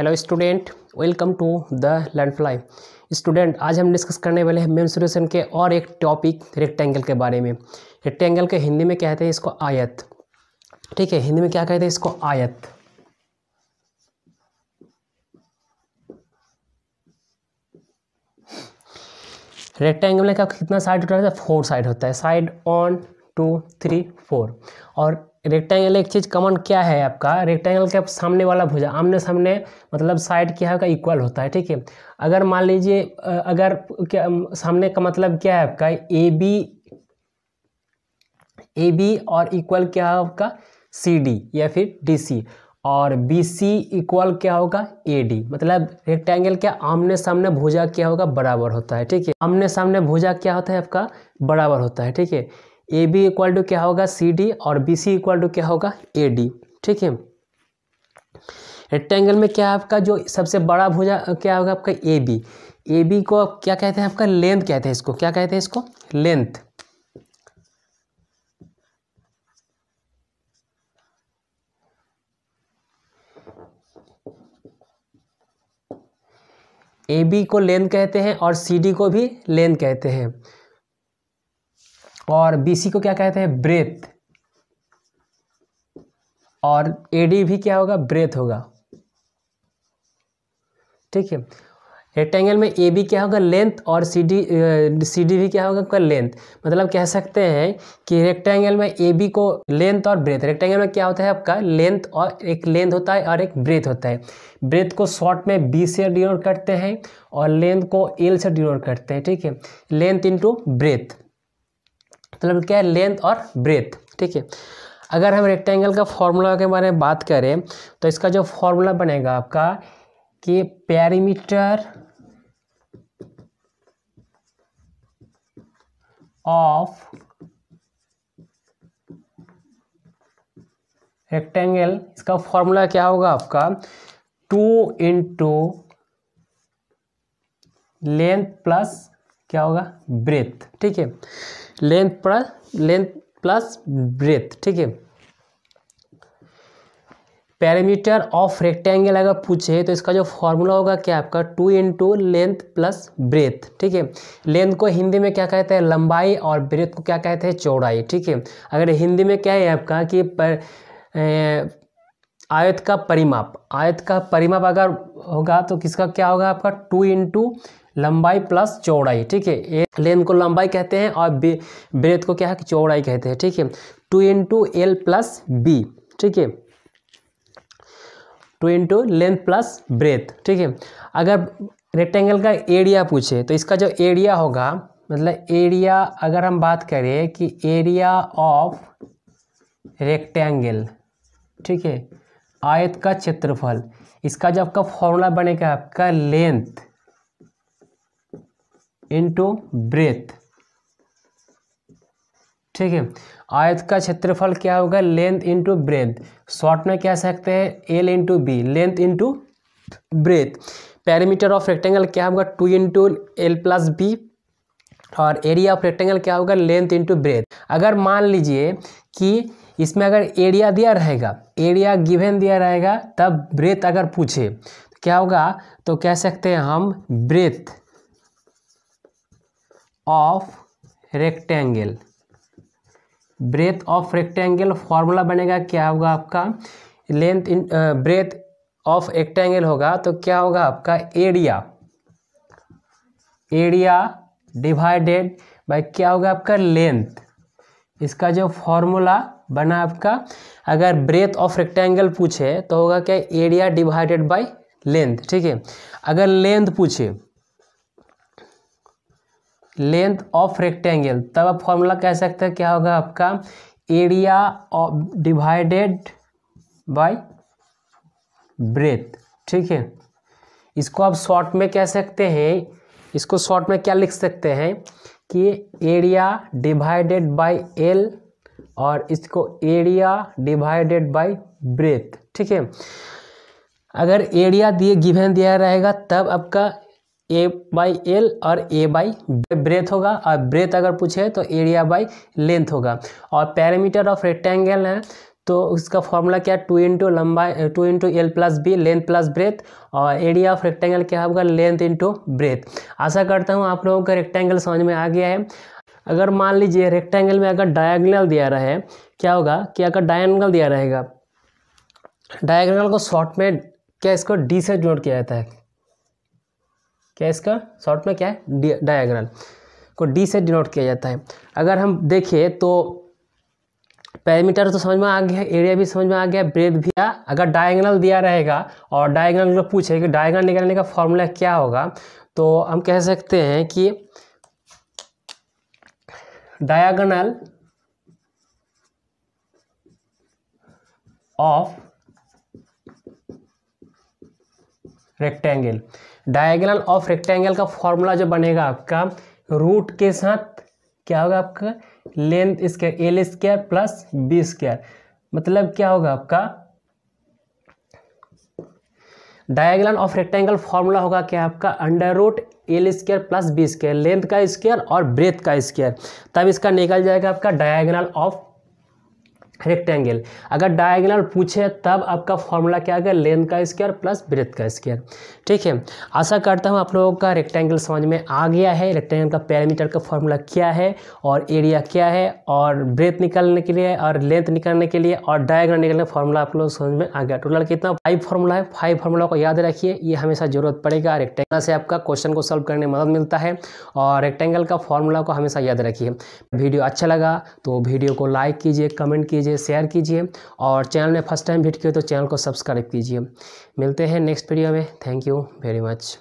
hello student welcome to the fly student आज हम discuss करने वाले हैं मेन्सुरेशन के और एक टॉपिक रेक्टेंगल के बारे में रेक्टेंगल के हिंदी में कहते हैं इसको आयत ठीक है हिंदी में क्या कहते हैं इसको आयत रेक्टेंगल का कितना साइड होता है फोर साइड होता है side one two three four और रेक्टेंगल एक चीज़ कॉमन क्या है आपका रेक्टेंगल के सामने वाला भुजा आमने सामने मतलब साइड क्या होगा इक्वल होता है ठीक है अगर मान लीजिए अगर क्या सामने का मतलब क्या है आपका ए बी ए बी और इक्वल क्या है आपका सी डी या फिर डी सी और बी सी इक्वल क्या होगा ए डी मतलब रेक्टेंगल क्या आमने सामने भुजा क्या होगा बराबर होता है ठीक है आमने सामने भुजा क्या होता है आपका बराबर होता है ठीक है ए बी इक्वल टू क्या होगा सी डी और बी सी इक्वल टू क्या होगा ए डी ठीक है रेक्टेंगल में क्या है आपका जो सबसे बड़ा भुजा क्या होगा आपका ए बी ए बी को क्या कहते हैं आपका लेंथ कहते हैं इसको क्या कहते हैं इसको लेंथ ए बी को लेंथ कहते हैं और सी डी को भी लेंथ कहते हैं और बीसी को क्या कहते हैं ब्रेथ और एडी भी क्या होगा ब्रेथ होगा ठीक है रेक्टेंगल में ए बी क्या होगा लेंथ और सी डी सी डी भी क्या होगा आपका लेंथ मतलब कह सकते हैं कि रेक्टेंगल में ए बी को लेंथ और ब्रेथ रेक्टेंगल में क्या होता है आपका लेंथ और एक लेंथ होता है और एक ब्रेथ होता है ब्रेथ को शॉर्ट में बी से डिनोट करते हैं और लेंथ को एल से डिनोट करते हैं ठीक है लेंथ इंटू ब्रेथ मतलब क्या है लेंथ और ब्रेथ ठीक है अगर हम रेक्टेंगल का फॉर्मूला के बारे में बात करें तो इसका जो फॉर्मूला बनेगा आपका कि पैरीमीटर ऑफ रेक्टेंगल इसका फॉर्मूला क्या होगा आपका टू इंटू लेंथ प्लस क्या होगा ब्रेथ ठीक है length plus length plus breadth ठीक है पैरामीटर ऑफ रेक्टेंगल अगर पूछे तो इसका जो फॉर्मूला होगा क्या आपका two into length plus breadth ठीक है लेंथ को हिंदी में क्या कहते हैं लंबाई और ब्रेथ को क्या कहते हैं चौड़ाई ठीक है अगर हिंदी में क्या है आपका कि पर आयत का परिमाप आयत का परिमाप अगर होगा तो किसका क्या होगा आपका टू इंटू लंबाई प्लस चौड़ाई ठीक है ए लेंथ को लंबाई कहते हैं और ब्रेथ को क्या है चौड़ाई कहते हैं ठीक है two into L plus B ठीक है two into length plus breadth ठीक है अगर रेक्टेंगल का एरिया पूछे तो इसका जो एरिया होगा मतलब एरिया अगर हम बात करें कि एरिया ऑफ रेक्टेंगल ठीक है आयत का क्षेत्रफल इसका जो आपका फॉर्मूला बनेगा आपका लेंथ इंटू ब्रेथ ठीक है आयत का क्षेत्रफल क्या होगा लेंथ इंटू ब्रेथ शॉर्ट में क्या सकते हैं L into B length into breadth parameter of rectangle क्या होगा two into L plus B और एरिया ऑफ रेक्टेंगल क्या होगा लेंथ इंटू ब्रेथ अगर मान लीजिए कि इसमें अगर एरिया दिया रहेगा एरिया गिवन दिया रहेगा तब ब्रेथ अगर पूछे तो क्या होगा तो कह सकते हैं हम breadth of rectangle breadth of rectangle formula बनेगा क्या होगा आपका length in breadth of rectangle होगा तो क्या होगा आपका एरिया एरिया डिवाइडेड बाय क्या होगा आपका लेंथ इसका जो फॉर्मूला बना आपका अगर ब्रेथ ऑफ रेक्टेंगल पूछे तो होगा क्या एरिया डिवाइडेड बाय लेंथ ठीक है अगर लेंथ पूछे लेंथ ऑफ रेक्टेंगल तब आप फॉर्मूला कह सकते हैं क्या होगा आपका एरिया डिवाइडेड बाय ब्रेथ ठीक है इसको आप शॉर्ट में कह सकते हैं इसको शॉर्ट में क्या लिख सकते हैं कि एरिया डिवाइडेड बाय एल और इसको एरिया डिवाइडेड बाय ब्रेथ ठीक है अगर एरिया दिए गिवन दिया रहेगा तब आपका ए बाई एल और ए बाई ब्रेथ होगा और ब्रेथ अगर पूछे तो एरिया बाई लेंथ होगा और पैरामीटर ऑफ रेक्टेंगल है तो उसका फॉर्मूला क्या है टू इंटू लंबा two into L plus B length plus breadth और एरिया ऑफ रेक्टेंगल क्या होगा लेंथ इंटू ब्रेथ आशा करता हूँ आप लोगों का रेक्टेंगल समझ में आ गया है अगर मान लीजिए रेक्टेंगल में अगर डायगनल दिया रहे क्या होगा कि अगर डायंगल दिया रहेगा डायगनल को शॉर्ट में क्या इसको डी से जोड़ किया जाता है क्या इसका शॉर्ट में क्या है डायग्राम को डी से डिनोट किया जाता है अगर हम देखें तो पैरामीटर तो समझ में आ गया एरिया भी समझ में आ गया ब्रेथ भी आ अगर डायगनल दिया रहेगा और डायगनल को पूछे कि डायगनल निकालने का फॉर्मूला क्या होगा तो हम कह सकते हैं कि diagonal of rectangle diagonal of rectangle का फॉर्मूला जो बनेगा आपका रूट के साथ क्या होगा आपका length square L square plus B square मतलब क्या होगा आपका डायगनल ऑफ रेक्टेंगल फॉर्मूला होगा क्या आपका under root L square plus B square length का स्क्वायर और ब्रेथ का स्क्यर तब इसका निकल जाएगा आपका डायगनल ऑफ रेक्टेंगल अगर डायगोनल पूछे तब आपका फॉर्मूला क्या आएगा लेंथ का स्क्वायर प्लस ब्रेथ का स्क्वायर ठीक है आशा करता हूँ आप लोगों का रेक्टेंगल समझ में आ गया है रेक्टेंगल का पैरामीटर का फॉर्मूला क्या है और एरिया क्या है और ब्रेथ निकालने के लिए और लेंथ निकालने के लिए और डायग्राम निकालने का फॉर्मूला आप लोग समझ में आ गया टोटल कितना फाइव फॉर्मूला है फाइव फॉर्मूला को याद रखिए ये हमेशा जरूरत पड़ेगा रेक्टेंगल से आपका क्वेश्चन को सॉल्व करने में मदद मिलता है और रेक्टेंगल का फॉर्मूला को हमेशा याद रखिए वीडियो अच्छा लगा तो वीडियो को लाइक कीजिए कमेंट कीजिए कीजिए शेयर कीजिए और चैनल में फर्स्ट टाइम भिट किए तो चैनल को सब्सक्राइब कीजिए मिलते हैं नेक्स्ट वीडियो में थैंक यू वेरी मच